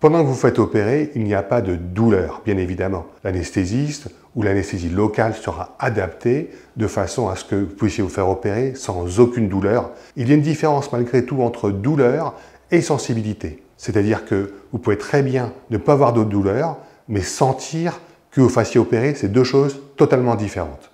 Pendant que vous faites opérer, il n'y a pas de douleur, bien évidemment. L'anesthésiste ou l'anesthésie locale sera adaptée de façon à ce que vous puissiez vous faire opérer sans aucune douleur. Il y a une différence malgré tout entre douleur et sensibilité. C'est-à-dire que vous pouvez très bien ne pas avoir de douleur, mais sentir que vous fassiez opérer, c'est deux choses totalement différentes.